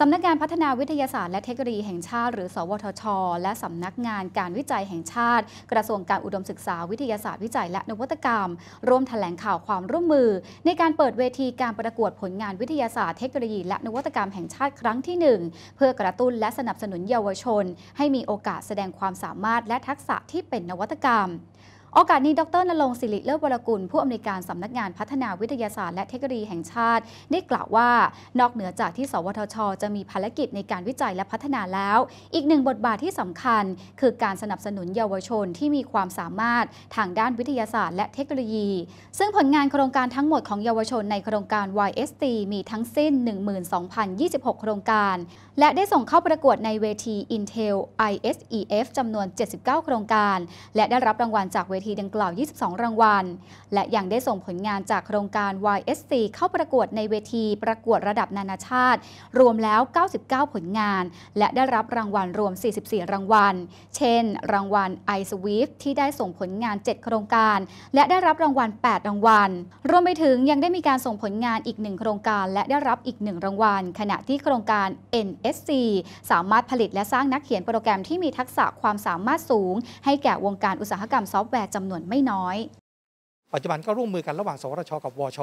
สำนักงานพัฒนาวิทยาศาสตร์และเทคโนโลยีแห่งชาติหรือสวทช และสำนักงานการวิจัยแห่งชาติ กระทรวงการอุดมศึกษาวิทยาศาสตร์วิจัยและนวัตกรรมร่วมถแถลงข่าวความร่วมมือ ในการเปิดเวทีการประกวดผลงานวิทยาศาสตร์เทคโนโลยีและนวัตกรรมแห่งชาติครั้งที่ 1 เพื่อกระตุ้นและสนับสนุนเยาวชน ให้มีโอกาสแสดงความสามารถและทักษะที่เป็นนวัตกรรมโอกาสนี้ดรนรงศิริเลิศวรกุลผู้อำนวยการสำนักงานพัฒนาวิทยาศาสตร์และเทคโนโลยีแห่งชาติ ได้กล่าวว่านอกเหนือจากที่สวทช จะมีภารกิจในการวิจัยและพัฒนาแล้ว อีกหนึ่งบทบาทที่สำคัญคือการสนับสนุนเยาวชนที่มีความสามารถทางด้านวิทยาศาสตร์และเทคโนโลยี ซึ่งผลงานโครงการทั้งหมดของเยาวชนในโครงการ YST มีทั้งสิ้น12,026โครงการ และได้ส่งเข้าประกวดในเวที Intel ISEF จำนวน 79 โครงการ และได้รับรางวัลจากเวทีดังกล่าว 22 รางวัล และยังได้ส่งผลงานจากโครงการ YSC เข้าประกวดในเวที ประกวดระดับนานาชาติ รวมแล้ว 99 ผลงาน และได้รับรางวัลรวม 44 รางวัล เช่น รางวัล i s w i f t ที่ได้ส่งผลงาน 7 โครงการ และได้รับรางวัล 8 รางวัล รวมไปถึงยังได้มีการส่งผลงานอีก 1 โครงการ และได้รับอีก1รางวัล ขณะที่โครงการ NSC สามารถผลิตและสร้างนักเขียนโปรแกรมที่มีทักษะความสามารถสูง ให้แก่วงการอุตสาหกรรมซอฟต์แวร์จำนวนไม่น้อย ปัจจุบันก็ร่วมมือกันระหว่างสวทชกับ วช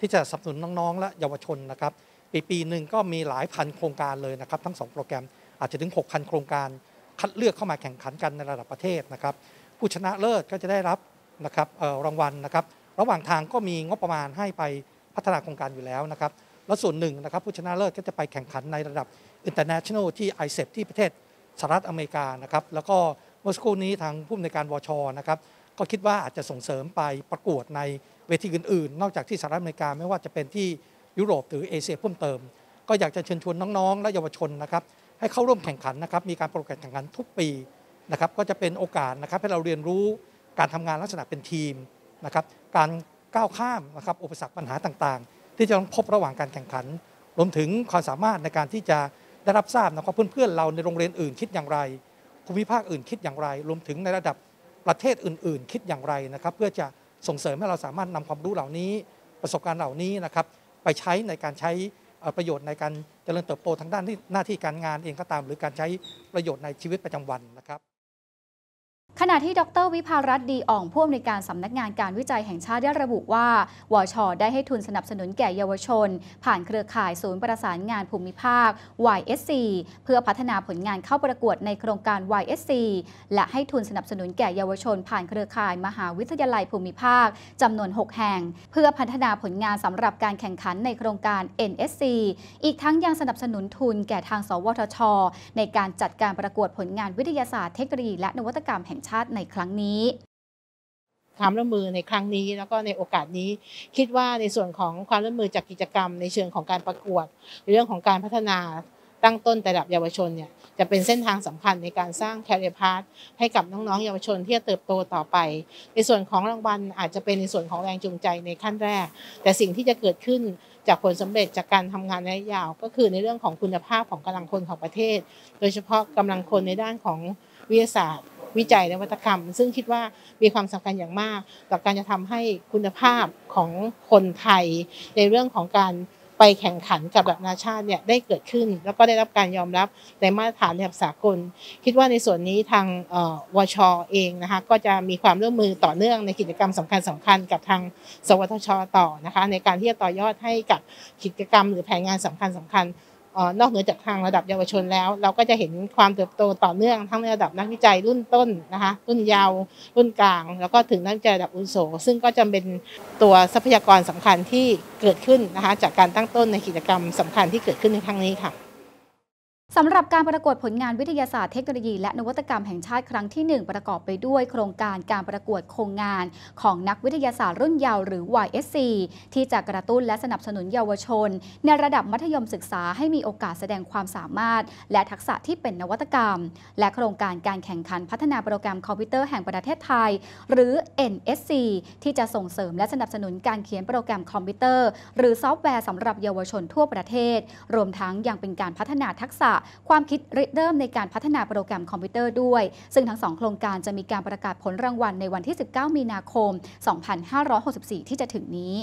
ที่จะสนับสนุนน้องๆ และเยาวชนนะครับ ปีปีหนึ่งก็มีหลายพันโครงการเลยนะครับ ทั้ง 2 โปรแกรม อาจจะถึง6,000โครงการ คัดเลือกเข้ามาแข่งขันกันในระดับประเทศนะครับ ผู้ชนะเลิศก็จะได้รับนะครับรางวัลนะครับ ระหว่างทางก็มีงบประมาณให้ไปพัฒนาโครงการอยู่แล้วนะครับและส่วนหนึ่งนะครับ ผู้ชนะเลิศก็จะไปแข่งขันในระดับ international ที่ไอเซที่ประเทศสหรัฐอเมริกานะครับแล้วก็มื่อสักครู่นี้ทางผู้อำนวยการวชนะครับก็คิดว่าอาจจะส่งเสริมไปประกวดในเวทีอื่นๆ นอกจากที่สหรัฐอเมริกาไม่ว่าจะเป็นที่ยุโรปหรือเอเชียเพิ่มเติมก็อยากจะเชิญชวนน้องๆ และเยาวชนนะครับให้เข้าร่วมแข่งขันนะครับมีการประกวดแข่งขันทุกปีนะครับก็จะเป็นโอกาสนะครับให้เราเรียนรู้การทำงานลักษณะเป็นทีมนะครับการก้าวข้ามนะครับอุปสรรคปัญหาต่างๆ ที่จะต้องพบระหว่างการแข่งขันรวมถึงความสามารถในการที่จะได้รับทราบนะครับเพื่อนๆเราในโรงเรียนอื่นคิดอย่างไรภูมิภาคอื่นคิดอย่างไร รวมถึงในระดับประเทศอื่น ๆ คิดอย่างไรนะครับ เพื่อจะส่งเสริมให้เราสามารถนำความรู้เหล่านี้ประสบการณ์เหล่านี้นะครับ ไปใช้ในการใช้ประโยชน์ในการเจริญเติบโตทางด้านหน้าที่การงานเองก็ตาม หรือการใช้ประโยชน์ในชีวิตประจำวันนะครับขณะที่ดรวิภารัตดีอ่องผู้อำนวยการสำนักงานการวิจัยแห่งชาติได้ระบุว่าวช ได้ให้ทุนสนับสนุนแก่เยาวชน ผ่านเครือข่ายศูนย์ประสานงานภูมิภาค YSC เพื่อพัฒนาผลงานเข้าประกวดในโครงการ YSC และให้ทุนสนับสนุนแก่เยาวชน ผ่านเครือข่ายมหาวิทยาลัยภูมิภาคจำนวน 6 แห่ง เพื่อพัฒนาผลงานสำหรับการแข่งขันในโครงการ NSC อีกทั้งยังสนับสนุนทุนแก่ทาง สวทช ในการจัดการประกวดผลงานวิทยาศาสตร์เทคโนโลยีและนวัตกรรมแห่งชาติในครั้งนี้ความร่วมมือในครั้งนี้แล้วก็ในโอกาสนี้ คิดว่าในส่วนของความร่วมมือจากกิจกรรมในเชิงของการประกวดเรื่องของการพัฒนาตั้งต้นแต่ระดับเยาวชนเนี่ยจะเป็นเส้นทางสำคัญในการสร้างแคริเอร์พาร์ทให้กับน้องๆเยาวชนที่จะเติบโตต่อไป ในส่วนของรางวัลอาจจะเป็นในส่วนของแรงจูงใจในขั้นแรก แต่สิ่งที่จะเกิดขึ้นจากผลสำเร็จจากการทำงานระยะยาว ก็คือในเรื่องของคุณภาพของกำลังคนของประเทศ โดยเฉพาะกำลังคนในด้านของวิทยาศาสตร์วิจัยนวัตกรรมซึ่งคิดว่ามีความสำคัญอย่างมากต่อการจะทำให้คุณภาพของคนไทย ในเรื่องของการไปแข่งขันกับระดับนาชาติเนี่ยได้เกิดขึ้น แล้วก็ได้รับการยอมรับในมาตรฐานระดับสากลคิดว่าในส่วนนี้ทางวชเองนะคะก็จะมีความร่วมมือต่อเนื่องในกิจกรรมสำคัญสำคัญกับทาง สวทชต่อนะคะในการที่จะต่อยอดให้กับกิจกรรมหรือแผนงานสำคัญสำคัญนอกเหนือจากทางระดับเยาวชนแล้ว เราก็จะเห็นความเติบโตต่อเนื่องทั้งในระดับนักวิจัยรุ่นต้นนะคะรุ่นยาวรุ่นกลาง แล้วก็ถึงนักวิจัยระดับอุโสซึ่งก็จะเป็นตัวทรัพยากรสำคัญที่เกิดขึ้นนะคะจากการตั้งต้นในกิจกรรมสำคัญที่เกิดขึ้นในครั้งนี้ค่ะสำหรับการประกวดผลงานวิทยาศาสตร์เทคโนโลยีและนวัตกรรมแห่งชาติครั้งที่ 1 ประกอบไปด้วยโครงการการประกวดโครงงานของนักวิทยาศาสตร์รุ่นเยาว์หรือ YSC ที่จะกระตุ้นและสนับสนุนเยาวชน ในระดับมัธยมศึกษาให้มีโอกาสแสดงความสามารถ และทักษะที่เป็นนวัตกรรม และโครงการการแข่งขันพัฒนาโปรแกรมคอมพิวเตอร์แห่งประเทศไทย หรือ NSC ที่จะส่งเสริมและสนับสนุนการเขียนโปรแกรมคอมพิวเตอร์หรือซอฟต์แวร์สำหรับเยาวชนทั่วประเทศ รวมทั้งยังเป็นการพัฒนาทักษะความคิดริเริ่มในการพัฒนาโปรแกรมคอมพิวเตอร์ด้วย ซึ่งทั้งสองโครงการจะมีการประกาศผลรางวัลในวันที่ 19 มีนาคม 2564 ที่จะถึงนี้